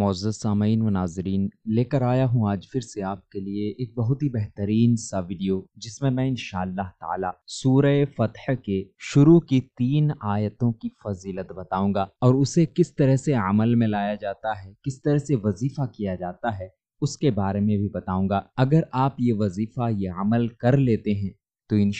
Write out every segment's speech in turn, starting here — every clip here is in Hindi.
मोज़ सामीन व नाजरीन लेकर आया हूँ आज फिर से आपके लिए एक बहुत ही बेहतरीन सा वीडियो जिसमें मैं ताला सूरह फतह के शुरू की तीन आयतों की फजीलत बताऊंगा और उसे किस तरह से अमल में लाया जाता है किस तरह से वजीफ़ा किया जाता है उसके बारे में भी बताऊंगा अगर आप ये वजीफ़ा ये अमल कर लेते हैं तो इन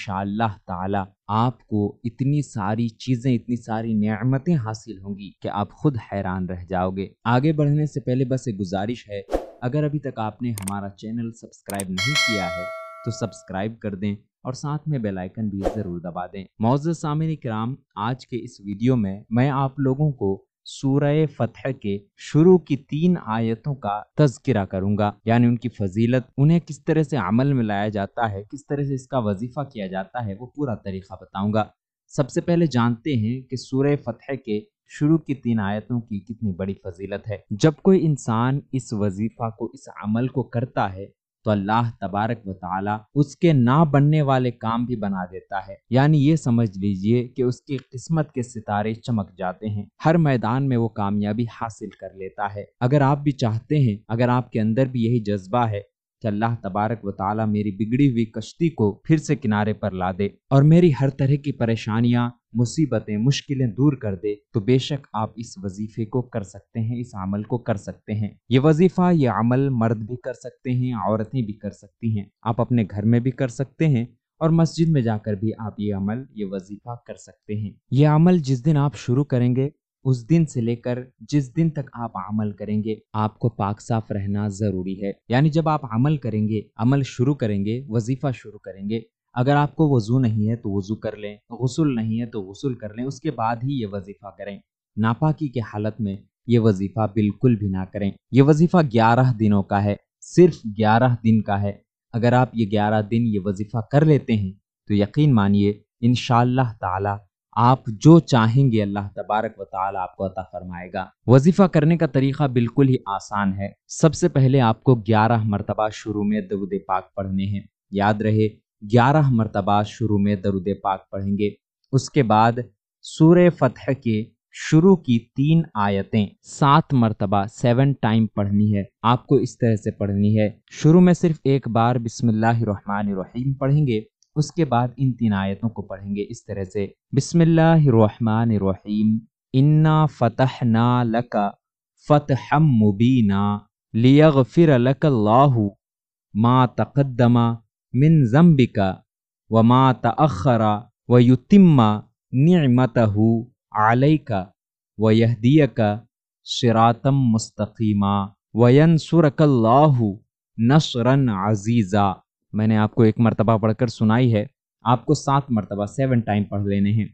ताला आपको इतनी सारी चीज़ें इतनी सारी नियामतें हासिल होंगी कि आप खुद हैरान रह जाओगे आगे बढ़ने से पहले बस एक गुजारिश है अगर अभी तक आपने हमारा चैनल सब्सक्राइब नहीं किया है तो सब्सक्राइब कर दें और साथ में बेल आइकन भी ज़रूर दबा दें मौजूद सामिन कराम आज के इस वीडियो में मैं आप लोगों को सूरह फतह के शुरू की तीन आयतों का तस्करा करूंगा यानी उनकी फजीलत उन्हें किस तरह से अमल में लाया जाता है किस तरह से इसका वजीफा किया जाता है वो पूरा तरीका बताऊंगा सबसे पहले जानते हैं कि सूर्य फतह के शुरू की तीन आयतों की कितनी बड़ी फजीलत है जब कोई इंसान इस वजीफा को इस अमल को करता है तो अल्लाह तबारक व ताली उसके ना बनने वाले काम भी बना देता है यानी ये समझ लीजिए कि उसकी किस्मत के सितारे चमक जाते हैं हर मैदान में वो कामयाबी हासिल कर लेता है अगर आप भी चाहते हैं अगर आपके अंदर भी यही जज्बा है कि अल्लाह तबारक व ताला मेरी बिगड़ी हुई कश्ती को फिर से किनारे पर ला दे और मेरी हर तरह की परेशानियाँ मुसीबतें मुश्किलें दूर कर दे तो बेशक आप इस वजीफे को कर सकते हैं इस अमल को कर सकते हैं ये वजीफा ये अमल मर्द भी कर सकते हैं औरतें भी कर सकती हैं आप अपने घर में भी कर सकते हैं और मस्जिद में जाकर भी आप ये अमल ये वजीफा कर सकते हैं ये अमल जिस दिन आप शुरू करेंगे उस दिन से लेकर जिस दिन तक आप अमल करेंगे आपको पाक साफ रहना ज़रूरी है यानी जब आप अमल करेंगे अमल शुरू करेंगे वजीफ़ा शुरू करेंगे अगर आपको वज़ू नहीं है तो वज़ू कर लें गसल नहीं है तो गसल कर लें उसके बाद ही ये वजीफ़ा करें नापाकी के हालत में ये वजीफ़ा बिल्कुल भी ना करें यह वजीफ़ा ग्यारह दिनों का है सिर्फ ग्यारह दिन का है अगर आप ये ग्यारह दिन ये वजीफ़ा कर लेते हैं तो यकीन मानिए इन ताला आप जो चाहेंगे अल्लाह तबारक व ताल आपको अता फरमाएगा वजीफ़ा करने का तरीक़ा बिल्कुल ही आसान है सबसे पहले आपको ग्यारह मरतबा शुरू में दरुद पाक पढ़ने हैं याद रहे ग्यारह मरतबा शुरू में दरुद पाक पढ़ेंगे उसके बाद सूर फतह के शुरू की तीन आयतें सात मरतबा सेवन टाइम पढ़नी है आपको इस तरह से पढ़नी है शुरू में सिर्फ एक बार बिस्मिल्लाम पढ़ेंगे उसके बाद इन तीन आयतों को पढ़ेंगे इस तरह से बिस्मिल्लाम इन्ना फतह ना लका फतहम मुबीना फिर लकल्लाहु मा तकदमा मिन जम्बिका व मात अखरा व युतिम्मा निमतहू आलयका व यहदियका शरातम मुस्तकीमा वयन सुरकल्लाहु नशरन अजीज़ा मैंने आपको एक मरतबा पढ़कर सुनाई है आपको सात मरतबा सेवन टाइम पढ़ लेने हैं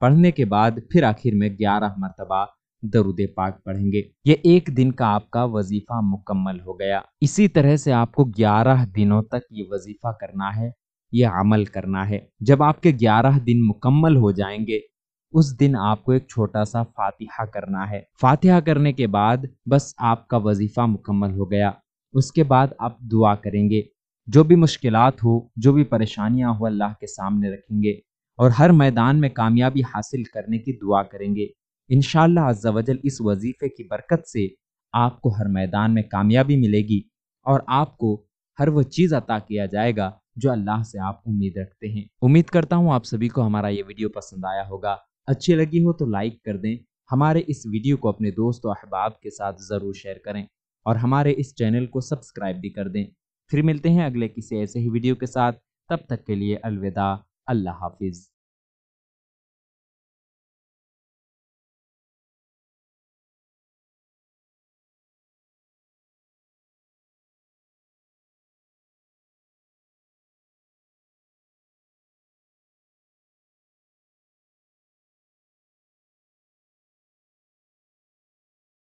पढ़ने के बाद फिर आखिर में ग्यारह मरतबा दरुदे पाक पढ़ेंगे ये एक दिन का आपका वजीफा मुकम्मल हो गया इसी तरह से आपको ग्यारह दिनों तक ये वजीफा करना है ये अमल करना है जब आपके ग्यारह दिन मुकम्मल हो जाएंगे उस दिन आपको एक छोटा सा फातिहा करना है फातिहा करने के बाद बस आपका वजीफा मुकम्मल हो गया उसके बाद आप दुआ करेंगे जो भी मुश्किल हो जो भी परेशानियां हो अल्लाह के सामने रखेंगे और हर मैदान में कामयाबी हासिल करने की दुआ करेंगे इन अज्जावजल इस वजीफे की बरकत से आपको हर मैदान में कामयाबी मिलेगी और आपको हर वो चीज़ अता किया जाएगा जो अल्लाह से आप उम्मीद रखते हैं उम्मीद करता हूँ आप सभी को हमारा ये वीडियो पसंद आया होगा अच्छी लगी हो तो लाइक कर दें हमारे इस वीडियो को अपने दोस्त और अहबाब के साथ ज़रूर शेयर करें और हमारे इस चैनल को सब्सक्राइब भी कर दें फिर मिलते हैं अगले किसी ऐसे ही वीडियो के साथ तब तक के लिए अलविदा अल्लाह हाफिज़